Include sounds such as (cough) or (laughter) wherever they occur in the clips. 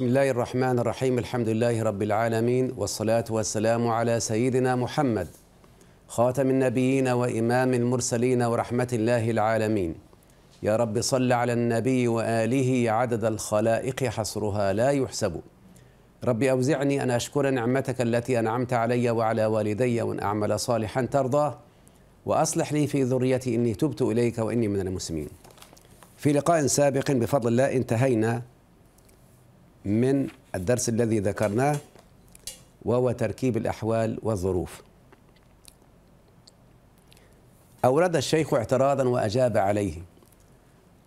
بسم الله الرحمن الرحيم الحمد لله رب العالمين والصلاة والسلام على سيدنا محمد خاتم النبيين وإمام المرسلين ورحمة الله العالمين يا رب صل على النبي وآله عدد الخلائق حصرها لا يحسب رب أوزعني أن أشكر نعمتك التي أنعمت علي وعلى والدي وأن أعمل صالحا ترضاه وأصلح لي في ذريتي إني تبت إليك وإني من المسلمين في لقاء سابق بفضل الله انتهينا من الدرس الذي ذكرناه وهو تركيب الأحوال والظروف أورد الشيخ اعتراضا وأجاب عليه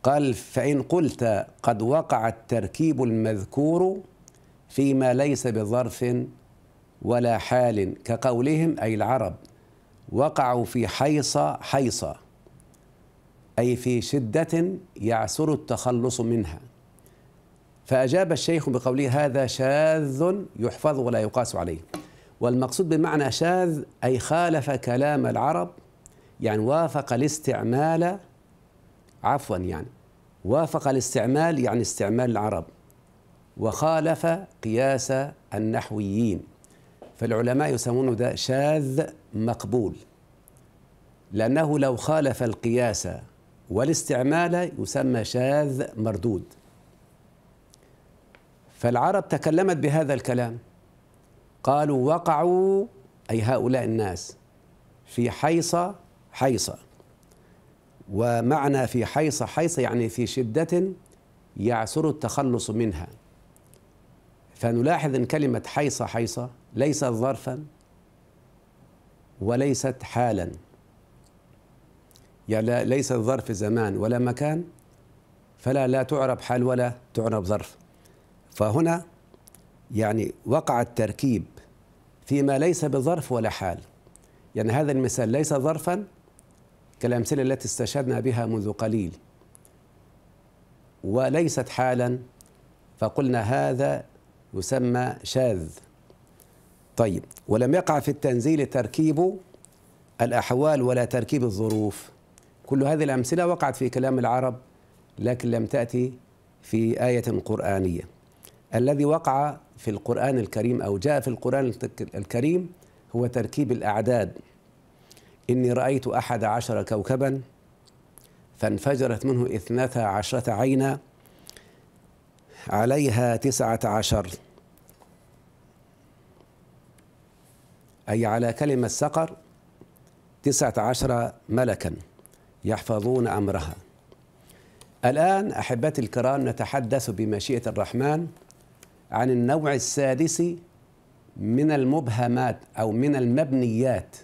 قال فإن قلت قد وقع التركيب المذكور فيما ليس بظرف ولا حال كقولهم أي العرب وقعوا في حيصة حيصة أي في شدة يعسر التخلص منها فأجاب الشيخ بقوله هذا شاذ يحفظ ولا يقاس عليه والمقصود بمعنى شاذ أي خالف كلام العرب يعني وافق الاستعمال عفوا يعني وافق الاستعمال يعني استعمال العرب وخالف قياس النحويين فالعلماء يسمون ده شاذ مقبول لأنه لو خالف القياس والاستعمال يسمى شاذ مردود فالعرب تكلمت بهذا الكلام قالوا وقعوا أي هؤلاء الناس في حيصة حيصة ومعنى في حيصة حيصة يعني في شدة يعسر التخلص منها فنلاحظ أن كلمة حيصة حيصة ليست ظرفا وليست حالا يعني ليست ظرف زمان ولا مكان فلا لا تعرب حال ولا تعرب ظرف فهنا يعني وقع التركيب فيما ليس بظرف ولا حال يعني هذا المثال ليس ظرفا كالأمثلة التي استشهدنا بها منذ قليل وليست حالا فقلنا هذا يسمى شاذ طيب ولم يقع في التنزيل تركيب الأحوال ولا تركيب الظروف كل هذه الأمثلة وقعت في كلام العرب لكن لم تأتي في آية قرآنية الذي وقع في القرآن الكريم أو جاء في القرآن الكريم هو تركيب الأعداد إني رأيت أحد عشر كوكبا فانفجرت منه اثنتا عشرة عينا عليها تسعة عشر أي على كلمة سقر تسعة عشر ملكا يحفظون أمرها الآن أحبتي الكرام نتحدث بمشيئة الرحمن عن النوع السادس من المبهمات أو من المبنيات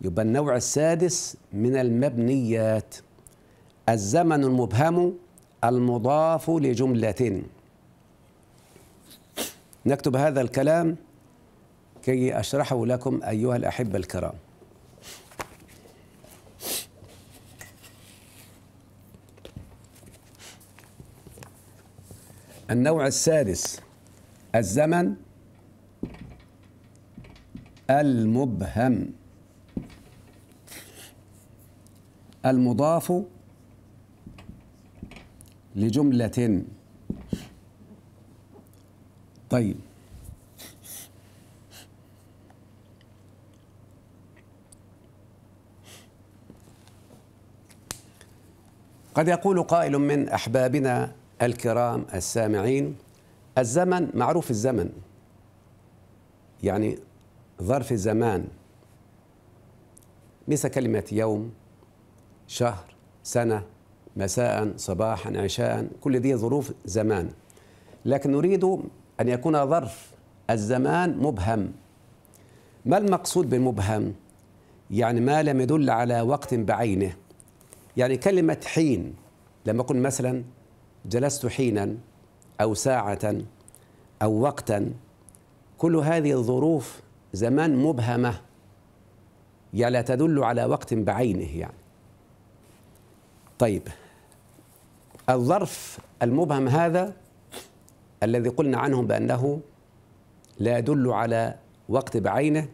يبقى النوع السادس من المبنيات الزمن المبهم المضاف لجملة نكتب هذا الكلام كي أشرحه لكم أيها الأحبة الكرام النوع السادس الزمن المبهم المضاف لجملة طيب قد يقول قائل من أحبابنا الكرام السامعين الزمن معروف الزمن يعني ظرف زمان ليس كلمة يوم شهر سنة مساء صباحا عشاء كل دي ظروف زمان لكن نريد أن يكون ظرف الزمان مبهم ما المقصود بالمبهم؟ يعني ما لم يدل على وقت بعينه يعني كلمة حين لما أقول مثلا جلست حينا أو ساعة أو وقتا كل هذه الظروف زمان مبهمة يا لا تدل على وقت بعينه يعني طيب الظرف المبهم هذا الذي قلنا عنه بأنه لا يدل على وقت بعينه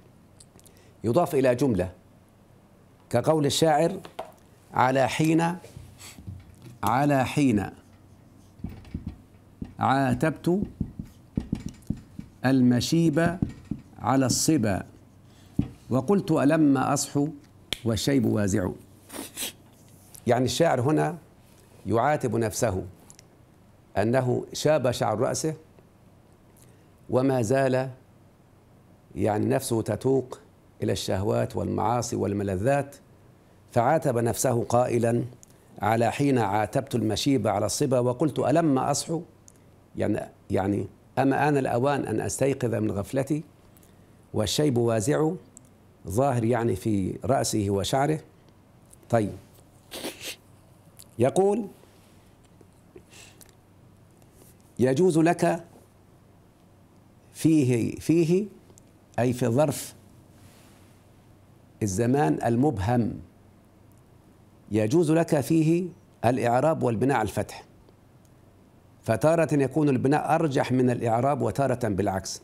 يضاف إلى جملة كقول الشاعر على حين على حين عاتبت المشيب على الصبا وقلت ألما أصحو والشيب وازع يعني الشاعر هنا يعاتب نفسه أنه شاب شعر رأسه وما زال يعني نفسه تتوق إلى الشهوات والمعاصي والملذات فعاتب نفسه قائلا على حين عاتبت المشيب على الصبا وقلت ألم أصحو يعني يعني أما آن الأوان أن أستيقظ من غفلتي والشيب وازع ظاهر يعني في رأسه وشعره طيب يقول يجوز لك فيه فيه أي في ظرف الزمان المبهم يجوز لك فيه الإعراب والبناء على الفتح فتارة يكون البناء أرجح من الإعراب وتارة بالعكس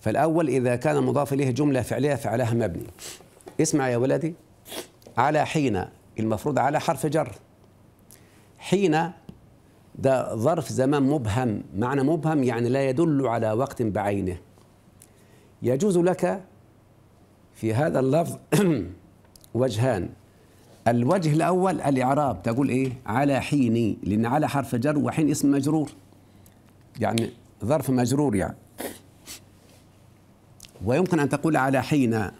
فالأول إذا كان مضاف إليه جملة فعلية فعلها مبني اسمع يا ولدي على حين المفروض على حرف جر حين ده ظرف زمان مبهم معنى مبهم يعني لا يدل على وقت بعينه يجوز لك في هذا اللفظ (clears throat) وجهان الوجه الأول الإعراب تقول إيه على حين لأن على حرف جر وحين اسم مجرور يعني ظرف مجرور يعني ويمكن أن تقول على حين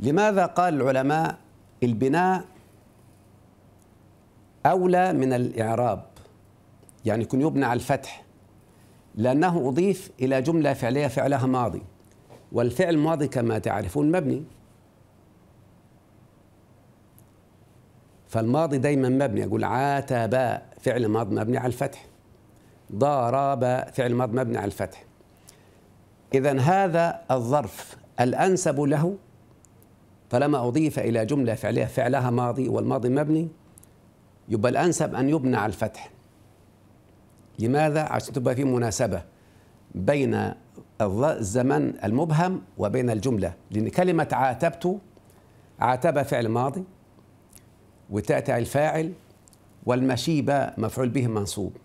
لماذا قال العلماء البناء أولى من الإعراب يعني يكون يبنى على الفتح لأنه أضيف إلى جملة فعلية فعلها ماضي والفعل الماضي كما تعرفون مبني فالماضي دايما مبني أقول عاتب فعل ماض مبني على الفتح ضارب فعل ماض مبني على الفتح إذا هذا الظرف الأنسب له طالما أضيف إلى جملة فعلية فعلها ماضي والماضي مبني يبقى الأنسب أن يبنى على الفتح لماذا؟ عشان تبقى في مناسبة بين الزمن المبهم وبين الجملة لأن كلمة عاتبت عاتب فعل ماضي وتأتي الفاعل والمشيبة مفعول به منصوب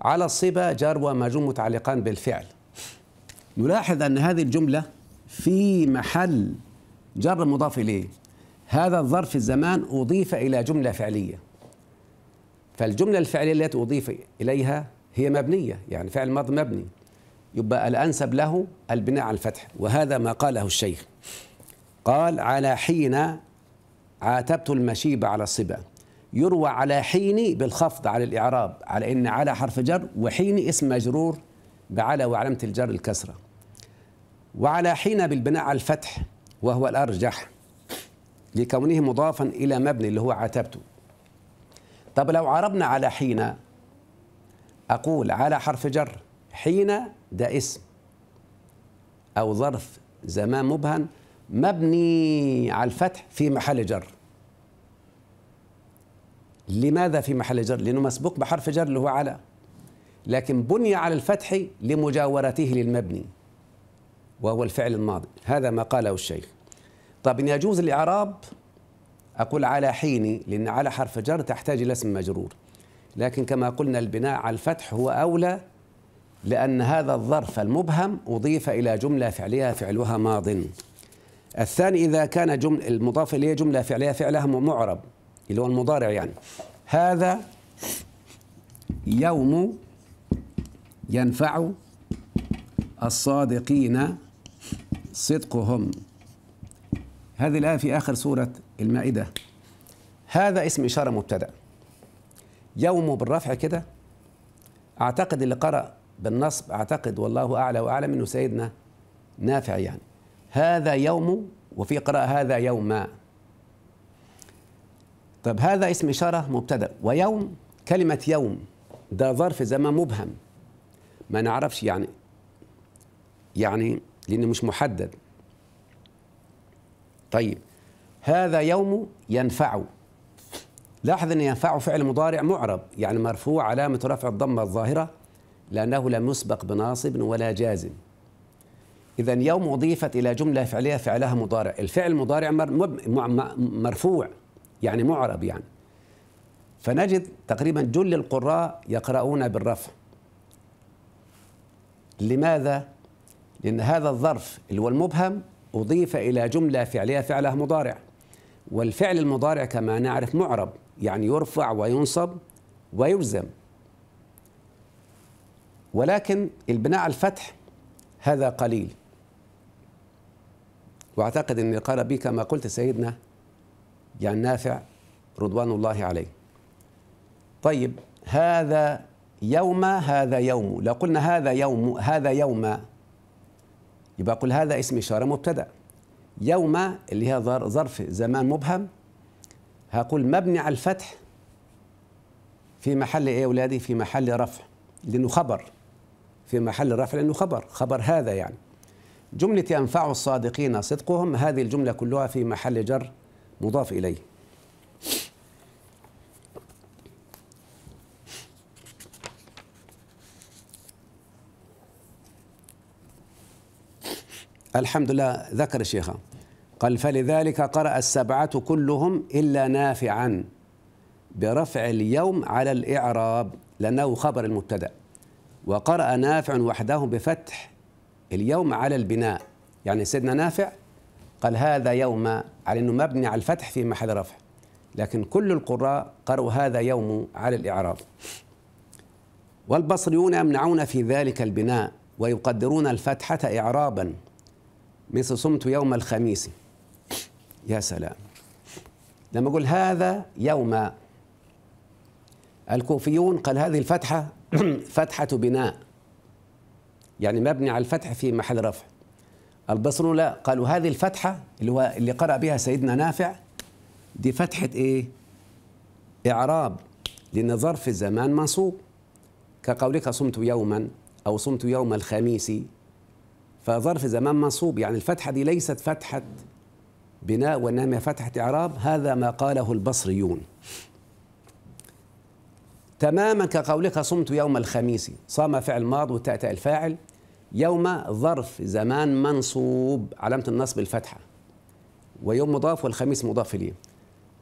على الصبة جار ومجرور متعلقان بالفعل نلاحظ أن هذه الجملة في محل جر مضاف إليه هذا الظرف الزمان أضيف إلى جملة فعلية فالجملة الفعلية التي أضيف إليها هي مبنية يعني فعل ماض مبني يبقى الأنسب له البناء على الفتح وهذا ما قاله الشيخ قال على حين عاتبت المشيب على الصبا يروى على حين بالخفض على الإعراب على إن على حرف جر وحين اسم مجرور بعلى وعلامة الجر الكسرة وعلى حين بالبناء على الفتح وهو الأرجح لكونه مضافا إلى مبني اللي هو عتبته طب لو عربنا على حين أقول على حرف جر حين ده اسم أو ظرف زمان مبهم مبني على الفتح في محل جر لماذا في محل جر لأنه مسبوق بحرف جر اللي هو على لكن بني على الفتح لمجاورته للمبني وهو الفعل الماضي هذا ما قاله الشيخ طب إن يجوز الإعراب أقول على حين لأن على حرف جر تحتاج إلى اسم مجرور لكن كما قلنا البناء على الفتح هو أولى لأن هذا الظرف المبهم أضيف إلى جملة فعلها فعلها ماضٍ الثاني إذا كان جمل المضاف إليه جملة فعلها فعلها معرب اللي هو المضارع يعني هذا يوم ينفع الصادقين صدقهم هذه الآية في آخر سورة المائدة هذا اسم إشارة مبتدأ يوم بالرفع كده أعتقد اللي قرأ بالنصب أعتقد والله أعلى وأعلم أنه سيدنا نافع يعني هذا يوم وفي قراءة هذا يوم ما طب هذا اسم إشارة مبتدأ ويوم كلمة يوم ده ظرف زمان مبهم ما نعرفش يعني يعني لأنه مش محدد طيب هذا يوم ينفع لاحظ أن ينفع فعل مضارع معرب يعني مرفوع علامة رفع الضمة الظاهرة لأنه لم يسبق بناصب ولا جازم إذا يوم أضيفت إلى جملة فعلية فعلها مضارع الفعل المضارع مرفوع يعني معرب يعني فنجد تقريبا جل القراء يقرؤون بالرفع لماذا؟ لأن هذا الظرف اللي هو المبهم أضيف إلى جملة فعلية فعلها مضارع والفعل المضارع كما نعرف معرب يعني يرفع وينصب ويجزم ولكن البناء على الفتح هذا قليل واعتقد اني قال به كما قلت سيدنا يعني نافع رضوان الله عليه طيب هذا يوم هذا يوم لو قلنا هذا يوم هذا يوم يبقى قل هذا اسم إشارة مبتدأ يوم اللي هي ظرف زمان مبهم هقول مبني على الفتح في محل ايه يا اولادي في محل رفع لانه خبر في محل رفع لانه خبر خبر هذا يعني جملة ينفع الصادقين صدقهم هذه الجملة كلها في محل جر مضاف إليه الحمد لله ذكر الشيخ قال فلذلك قرأ السبعة كلهم إلا نافعا برفع اليوم على الإعراب لأنه خبر المبتدأ وقرأ نافع وحده بفتح اليوم على البناء يعني سيدنا نافع قال هذا يوم على أنه مبني على الفتح في محل رفع لكن كل القراء قرأوا هذا يوم على الإعراب والبصريون يمنعون في ذلك البناء ويقدرون الفتحة إعرابا مثل صمت يوم الخميس يا سلام لما أقول هذا يوم الكوفيون قال هذه الفتحة (clears throat) فتحة بناء يعني مبني على الفتح في محل رفع البصر لا قالوا هذه الفتحة اللي هو اللي قرأ بها سيدنا نافع دي فتحة إيه؟ إعراب لأن ظرف الزمان منصوب كقولك صمت يوما أو صمت يوم الخميس فظرف زمان منصوب يعني الفتحة دي ليست فتحة بناء وإنما فتحة إعراب هذا ما قاله البصريون تماما كقولك صمت يوم الخميس صام فعل ماض وتأتى الفاعل يوم ظرف زمان منصوب علامة النصب الفتحة ويوم مضاف والخميس مضاف إليه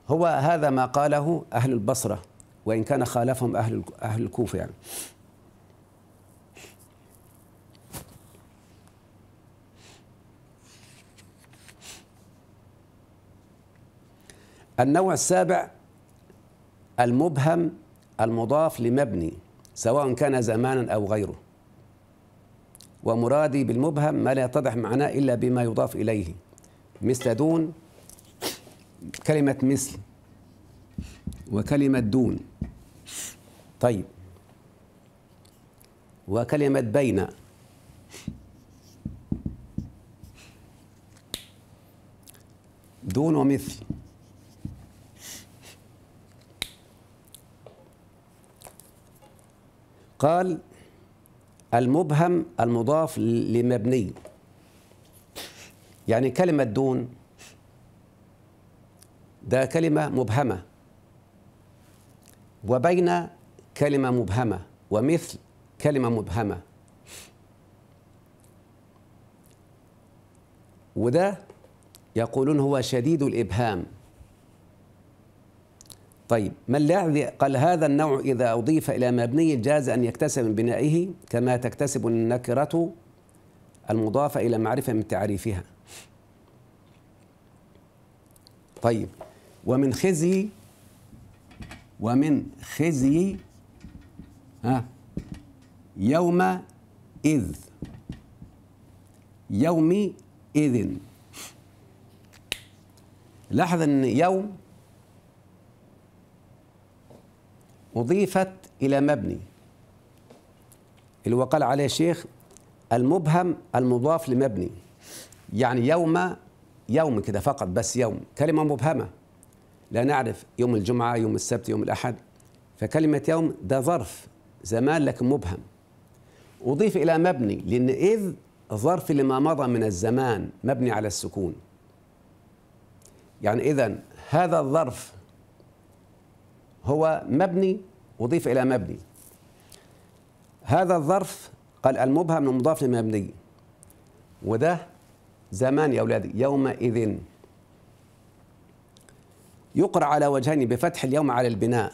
هو هذا ما قاله أهل البصرة وإن كان خالفهم أهل أهل الكوفة يعني النوع السابع المبهم المضاف لمبني سواء كان زمانا أو غيره ومرادي بالمبهم ما لا يتضح معناه إلا بما يضاف إليه مثل دون كلمة مثل وكلمة دون طيب وكلمة بين دون ومثل قال المبهم المضاف لمبني يعني كلمة دون ده كلمة مبهمة وبين كلمة مبهمة ومثل كلمة مبهمة وده يقولون هو شديد الإبهام طيب ما الذي قال هذا النوع إذا أضيف إلى مبني جاز أن يكتسب من بنائه كما تكتسب النكرة المضافة إلى معرفة من تعريفها طيب ومن خزي ومن خزي ها يوم إذ يوم إذن لاحظ أن يوم أضيفت إلى مبني اللي هو قال عليه شيخ المبهم المضاف لمبني يعني يوم يوم كده فقط بس يوم كلمة مبهمة لا نعرف يوم الجمعة يوم السبت يوم الأحد فكلمة يوم ده ظرف زمان لكن مبهم أضيف إلى مبني لأن إذ ظرف لما مضى من الزمان مبني على السكون يعني إذا هذا الظرف هو مبني أضيف إلى مبني هذا الظرف قال المبهم المضاف لمبني وده زمان يا أولادي يومئذ يقرأ على وجهين بفتح اليوم على البناء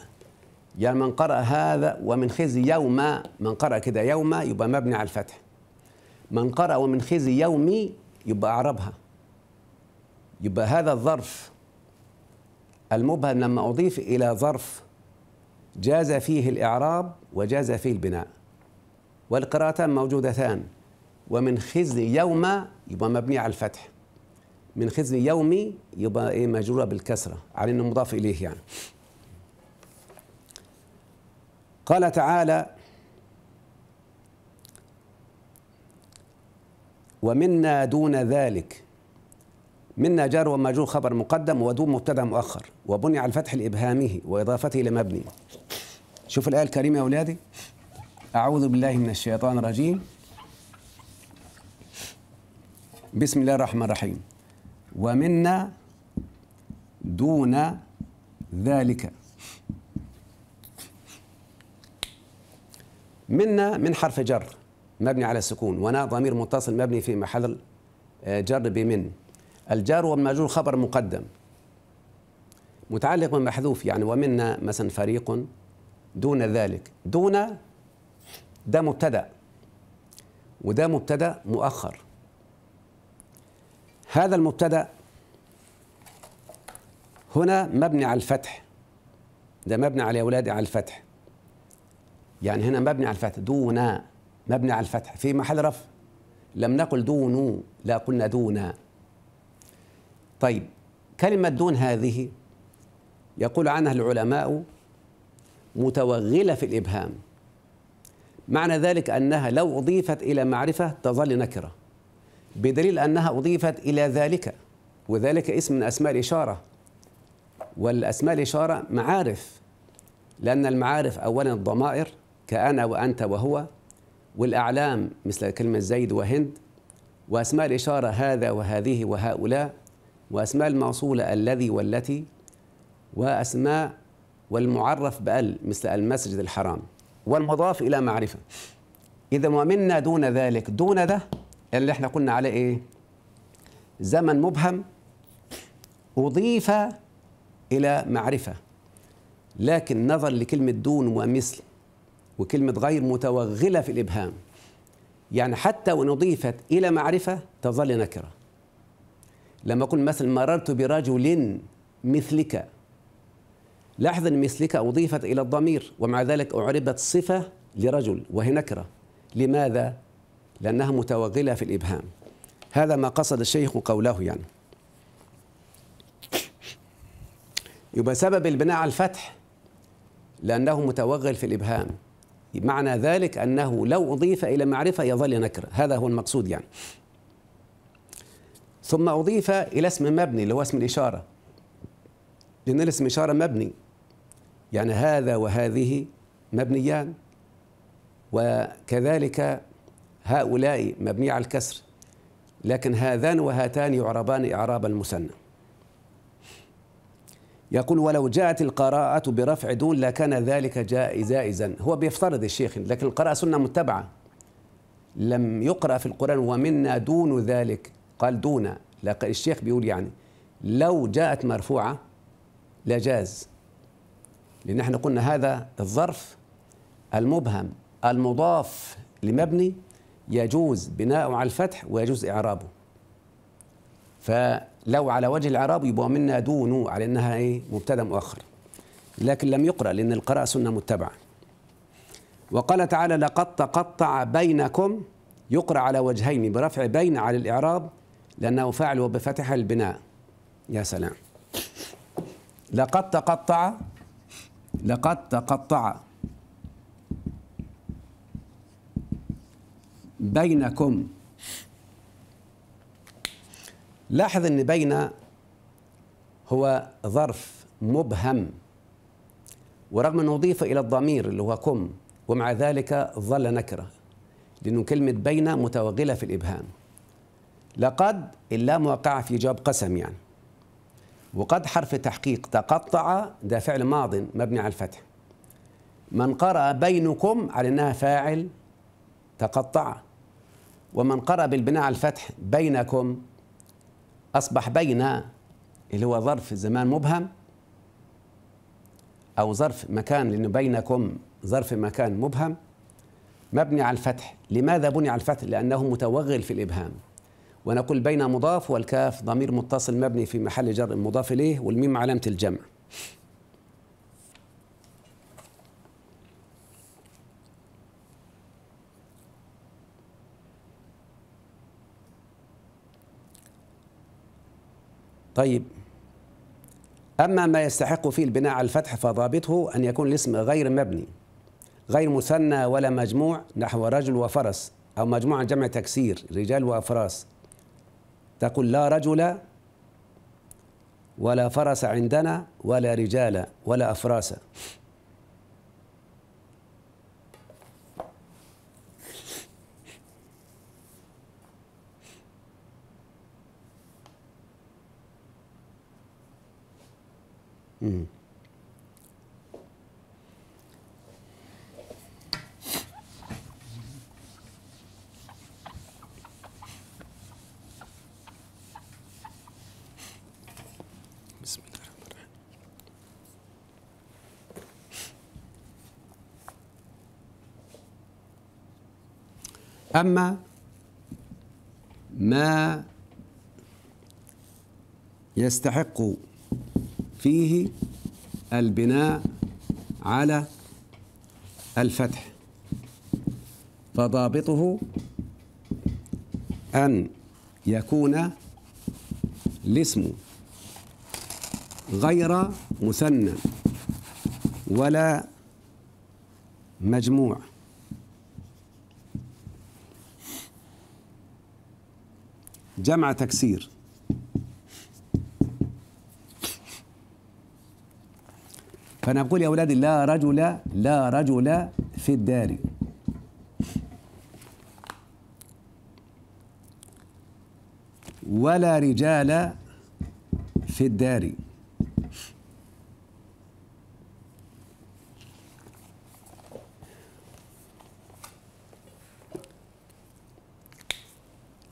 يعني من قرأ هذا ومن خزي يوم من قرأ كده يوم يبقى مبني على الفتح من قرأ ومن خزي يومي يبقى أعربها يبقى هذا الظرف المبهم لما أضيف إلى ظرف جاز فيه الإعراب وجاز فيه البناء والقراءتان موجودتان ومن خزي يوم يبقى مبني على الفتح من خزي يومي يبقى ايه مجروره بالكسره على انه مضاف اليه يعني قال تعالى ومنا دون ذلك منا جار وماجور خبر مقدم ودوم مبتدا مؤخر وبني على الفتح لابهامه واضافته الى مبني شوف الايه الكريمه يا اولادي اعوذ بالله من الشيطان الرجيم بسم الله الرحمن الرحيم ومنا دون ذلك منا من حرف جر مبني على السكون ونا ضمير متصل مبني في محل آه، جر بمن الجار والمأجور خبر مقدم متعلق بمحذوف يعني ومنا مثلا فريق دون ذلك دون ده مبتدا وده مبتدا مؤخر هذا المبتدا هنا مبني على الفتح ده مبني على اولادي على الفتح يعني هنا مبني على الفتح دون مبني على الفتح في محل رفع لم نقل دون لا قلنا دون طيب كلمة دون هذه يقول عنها العلماء متوغلة في الإبهام معنى ذلك أنها لو أضيفت إلى معرفة تظل نكرة بدليل أنها أضيفت إلى ذلك وذلك اسم من أسماء الإشارة والأسماء الإشارة معارف لأن المعارف أولا الضمائر كأنا وأنت وهو والأعلام مثل كلمة زيد وهند وأسماء الإشارة هذا وهذه وهؤلاء وأسماء الموصولة الذي والتي وأسماء والمعرف بأل مثل المسجد الحرام والمضاف إلى معرفة إذا ومنا دون ذلك دون ده اللي احنا قلنا عليه إيه زمن مبهم أضيف إلى معرفة لكن نظر لكلمة دون ومثل وكلمة غير متوغلة في الإبهام يعني حتى وإن أضيفت إلى معرفة تظل نكرة لما أقول مثلا مررت برجل مثلك أن مثلك أضيفت إلى الضمير ومع ذلك أعربت صفة لرجل وهي نكرة لماذا؟ لأنها متوغلة في الإبهام هذا ما قصد الشيخ قوله يعني يبقى سبب البناء على الفتح لأنه متوغل في الإبهام معنى ذلك أنه لو أضيف إلى معرفة يظل نكرة هذا هو المقصود يعني ثم أضيف إلى اسم مبني اللي هو اسم الإشارة لأن الاسم إشارة مبني يعني هذا وهذه مبنيان وكذلك هؤلاء مبني على الكسر لكن هذان وهاتان يعربان إعرابا مثنى يقول ولو جاءت القراءة برفع دون لكان ذلك جائزا زائزا هو بيفترض الشيخ لكن القراءة سنة متبعة لم يقرأ في القرآن ومنا دون ذلك قال دون الشيخ بيقول يعني لو جاءت مرفوعة لجاز لأن احنا قلنا هذا الظرف المبهم المضاف لمبني يجوز بناءه على الفتح ويجوز إعرابه فلو على وجه الإعراب يبقى منا دون على أنها إيه مبتدأ مؤخر لكن لم يقرأ لأن القراءة سنة متبعة وقال تعالى لقد تقطع بينكم يقرأ على وجهين برفع بين على الإعراب لأنه فعل وبفتح البناء يا سلام لقد تقطع لقد تقطع بينكم لاحظ ان بين هو ظرف مبهم ورغم انه اضيف الى الضمير اللي هو كم ومع ذلك ظل نكره لانه كلمه بين متوغله في الابهام لقد اللام واقعة في جواب قسم يعني وقد حرف تحقيق تقطع ده فعل ماض مبني على الفتح من قرأ بينكم على أنها فاعل تقطع ومن قرأ بالبناء على الفتح بينكم أصبح بين اللي هو ظرف زمان مبهم أو ظرف مكان لأنه بينكم ظرف مكان مبهم مبني على الفتح لماذا بني على الفتح؟ لأنه متوغل في الإبهام ونقول بين مضاف والكاف ضمير متصل مبني في محل جر مضاف إليه والميم علامة الجمع طيب أما ما يستحق فيه البناء على الفتح فضابطه أن يكون الاسم غير مبني غير مثنى ولا مجموع نحو رجل وفرس أو مجموعة جمع تكسير رجال وأفراس تقول لا رجل ولا فرس عندنا ولا رجال ولا أفراس Mm-hmm. أما ما يستحق فيه البناء على الفتح فضابطه أن يكون الاسم غير مثنى ولا مجموع جمع تكسير فأنا يا أولادي لا رجل لا رجل في الدار ولا رجال في الدار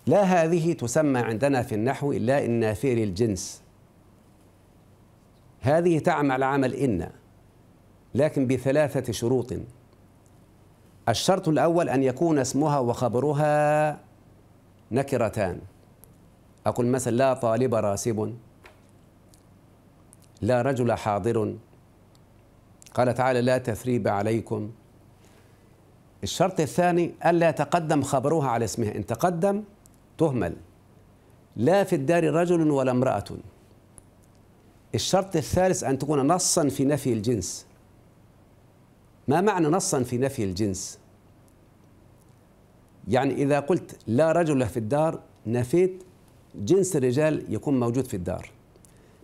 لا هذه تسمى عندنا في النحو إلا النافير الجنس هذه تعمل عمل إن لكن بثلاثة شروط الشرط الأول أن يكون اسمها وخبرها نكرتان أقول مثلا لا طالب راسب لا رجل حاضر قال تعالى لا تثريب عليكم الشرط الثاني ألا تقدم خبرها على اسمها إن تقدم تهمل لا في الدار رجل ولا امرأة الشرط الثالث أن تكون نصا في نفي الجنس ما معنى نصا في نفي الجنس يعني إذا قلت لا رجل في الدار نفيت جنس الرجال يكون موجود في الدار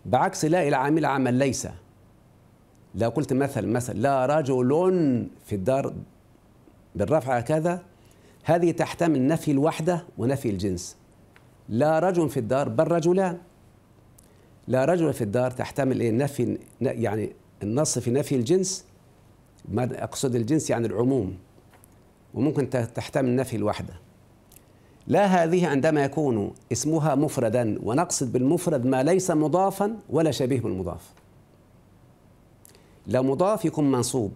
بعكس لا العامل عمل ليس لو قلت مثل مثل لا رجل في الدار بالرفع هكذا هذه تحتمل نفي الوحدة ونفي الجنس لا رجل في الدار بل رجلان لا رجل في الدار تحتمل إيه نفي يعني النص في نفي الجنس ما أقصد الجنس يعني العموم وممكن تحتمل نفي الوحدة لا هذه عندما يكون اسمها مفردا ونقصد بالمفرد ما ليس مضافا ولا شبيه بالمضاف لا مضاف يكون منصوب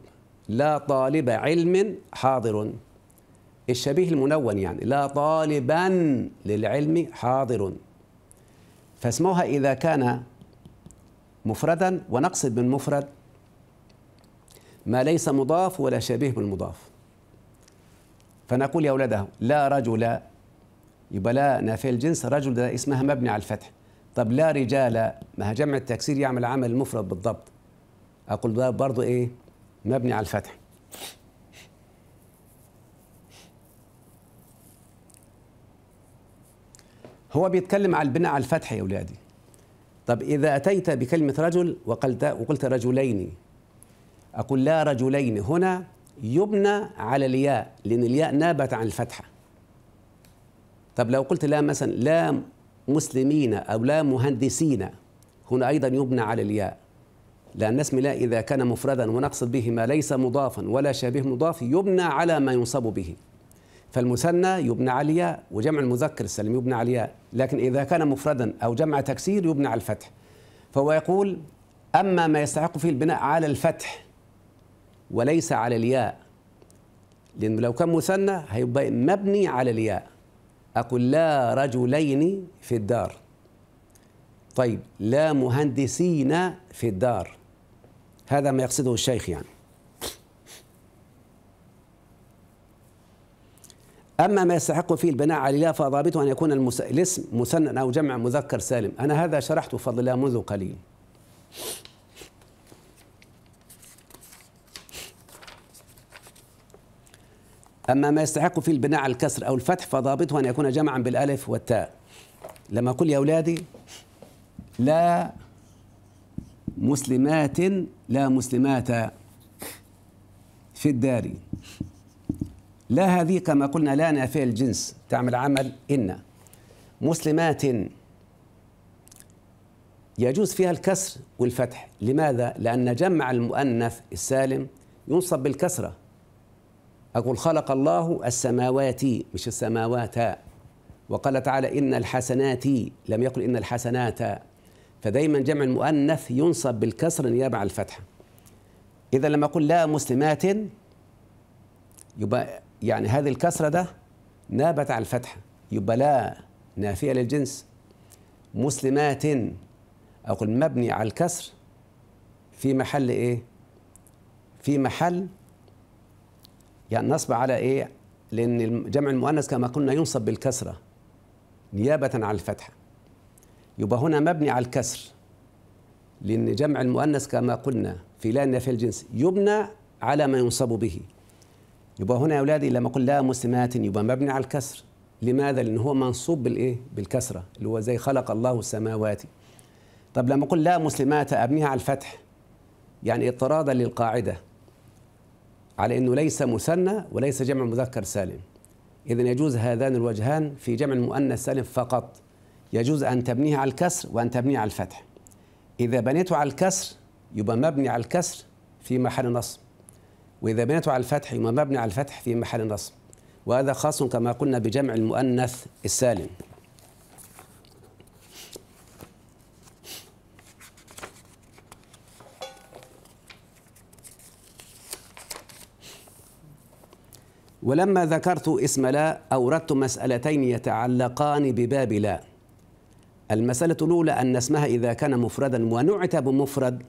لا طالب علم حاضر الشبيه المنون يعني لا طالبا للعلم حاضر فاسموها إذا كان مفردا ونقصد بالمفرد ما ليس مضاف ولا شبيه بالمضاف فنقول يا أولاده لا رجل يبقى لا نافية الجنس رجل ده اسمها مبني على الفتح طب لا رجال ما جمع التكسير يعمل عمل المفرد بالضبط أقول ده برضو إيه مبني على الفتح هو بيتكلم على البناء على الفتح يا أولادي طب إذا أتيت بكلمة رجل وقلت, وقلت رجلين أقول لا رجلين هنا يبنى على الياء لأن الياء نابت عن الفتحة طب لو قلت لا مثلا لا مسلمين أو لا مهندسين هنا أيضا يبنى على الياء لأن اسم لا إذا كان مفردا ونقصد به ما ليس مضافا ولا شبيه مضاف يبنى على ما ينصب به فالمثنى يبنى على الياء وجمع المذكر السليم يبنى على الياء لكن إذا كان مفردا أو جمع تكسير يبنى على الفتح فهو يقول أما ما يستحق فيه البناء على الفتح وليس على الياء لأنه لو كان مثنى هيبقى مبني على الياء أقول لا رجلين في الدار طيب لا مهندسين في الدار هذا ما يقصده الشيخ يعني أما ما يستحق فيه البناء على الله فضابطه أن يكون المس... الاسم مسنن أو جمع مذكر سالم أنا هذا شرحته بفضل الله منذ قليل أما ما يستحق فيه البناء على الكسر أو الفتح فضابطه أن يكون جمعا بالألف والتاء لما أقول يا أولادي لا مسلمات لا مسلمات في الدار لا هذه كما قلنا لا نافية الجنس تعمل عمل إن مسلمات يجوز فيها الكسر والفتح لماذا؟ لأن جمع المؤنث السالم ينصب بالكسرة أقول خلق الله السماوات مش السماوات وقال تعالى إن الحسنات لم يقل إن الحسنات فدايما جمع المؤنث ينصب بالكسر نيابة عن الفتحة إذا لما أقول لا مسلمات يبقى يعني هذه الكسرة ده نابت على الفتحة يبقى لا نافية للجنس مسلمات أقول مبني على الكسر في محل إيه؟ في محل يعني نصب على إيه؟ لأن جمع المؤنث كما قلنا ينصب بالكسرة نيابة على الفتحة يبقى هنا مبني على الكسر لأن جمع المؤنث كما قلنا في لا نافية الجنس يبنى على ما ينصب به يبقى هنا يا أولادي لما أقول لا مسلمات يبقى مبني على الكسر لماذا؟ لأن هو منصوب بالإيه؟ بالكسرة اللي هو زي خلق الله السماوات طب لما أقول لا مسلمات أبنيها على الفتح يعني اضطرادا للقاعدة على أنه ليس مثنى وليس جمع مذكر سالم إذا يجوز هذان الوجهان في جمع المؤنث سالم فقط يجوز أن تبنيه على الكسر وأن تبنيه على الفتح إذا بنيته على الكسر يبقى مبني على الكسر في محل نصب وإذا بنيته على الفتح يبقى مبني على الفتح في محل نصب وهذا خاص كما قلنا بجمع المؤنث السالم ولما ذكرت اسم لا أوردت مسألتين يتعلقان بباب لا المسألة الأولى أن اسمها إذا كان مفردا ونعت بمفرد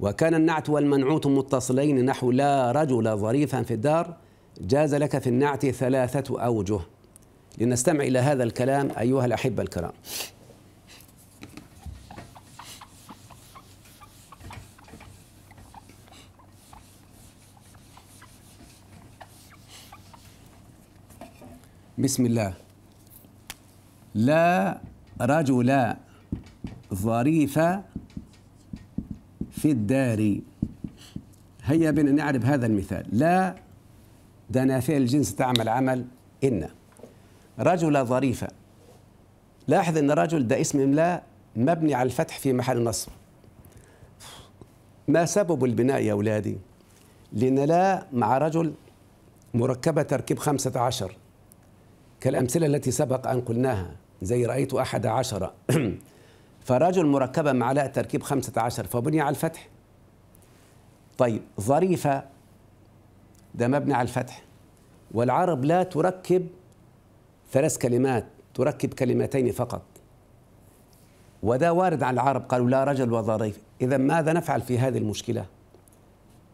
وكان النعت والمنعوت متصلين نحو لا رجل ظريفا في الدار جاز لك في النعت ثلاثة أوجه لنستمع إلى هذا الكلام أيها الأحبة الكرام بسم الله لا رجل ظريف في الدار هيا بنا نعرف هذا المثال لا دنا فعل الجنس تعمل عمل إن رجل ظريفة لاحظ أن رجل ده اسم لا مبني على الفتح في محل نصب ما سبب البناء يا أولادي لأن لا مع رجل مركبة تركيب خمسة عشر كالأمثلة التي سبق أن قلناها زي رأيت أحد عشر (clears throat) فرجل مركبة مع لا تركيب 15 فبني على الفتح طيب ظريفة ده مبني على الفتح والعرب لا تركب ثلاث كلمات تركب كلمتين فقط وده وارد على العرب قالوا لا رجل وظريف إذا ماذا نفعل في هذه المشكلة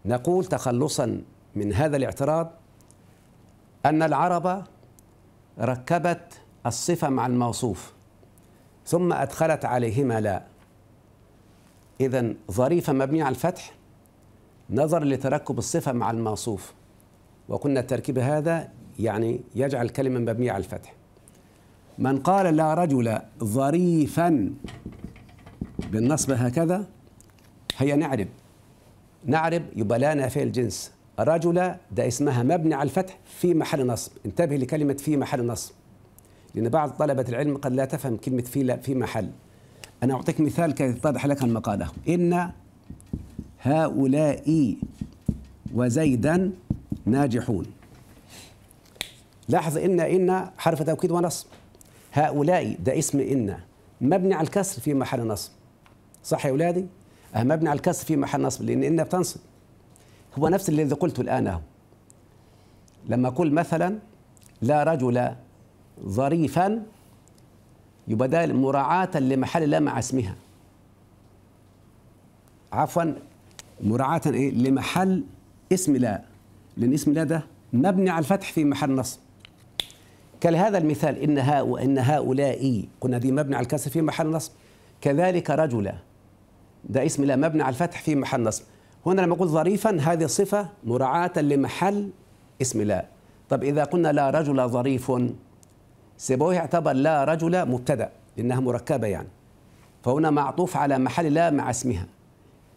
نقول تخلصا من هذا الاعتراض أن العرب ركبت الصفة مع الموصوف ثم أدخلت عليهما لا إذا ظريفة مبنية على الفتح نظر لتركب الصفة مع الموصوف وقلنا التركيب هذا يعني يجعل الكلمة مبنية على الفتح من قال لا رجل ظريفا بالنصب هكذا هي نعرب نعرب يبقى لا نافية الجنس رجل ده اسمها مبني على الفتح في محل نصب انتبه لكلمة في محل نصب لأن بعض طلبة العلم قد لا تفهم كلمة في في محل أنا أعطيك مثال كي يتضح لك المقالة إن هؤلاء وزيدا ناجحون لاحظ إن إن حرف توكيد ونصب هؤلاء ده اسم إن مبني على الكسر في محل نصب صح يا أولادي؟ أه، مبني على الكسر في محل نصب لأن إن بتنصب هو نفس الذي قلته الآن لما أقول مثلا لا رجل ظريفا يبقى ده مراعاة لمحل لا مع اسمها عفوا مراعاة ايه لمحل اسم لا لأن اسم لا ده مبني على الفتح في محل نصب كلهذا المثال إن هؤلاء وان هؤلاء قلنا دي مبني على الكسر في محل نصب كذلك رجلا ده اسم لا مبني على الفتح في محل نصب هنا لما أقول ظريفا هذه صفة مراعاة لمحل اسم لا طب إذا قلنا لا رجل ظريف سيبويه اعتبر لا رجل مبتدا لانها مركبه يعني فهنا معطوف على محل لا مع اسمها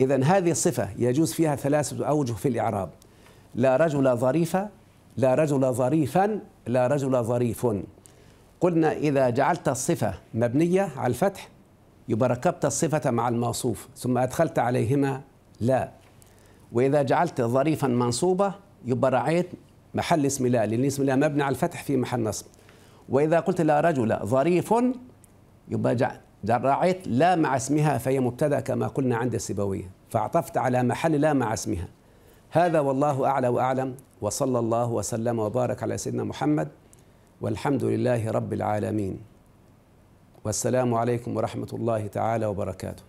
اذا هذه الصفه يجوز فيها ثلاثه اوجه في الاعراب لا رجل ظريفا لا رجل ظريفا لا رجل ظريف قلنا اذا جعلت الصفه مبنيه على الفتح يبقى ركبت الصفه مع الموصوف ثم ادخلت عليهما لا واذا جعلت ظريفا منصوبه يبقى رعيت محل اسم لا لان اسم لا مبني على الفتح في محل نصب وإذا قلت لا رجل ظريف يبقى جرعت لا مع اسمها فهي مبتدا كما قلنا عند السبويه فعطفت على محل لا مع اسمها هذا والله اعلى واعلم وصلى الله وسلم وبارك على سيدنا محمد والحمد لله رب العالمين والسلام عليكم ورحمه الله تعالى وبركاته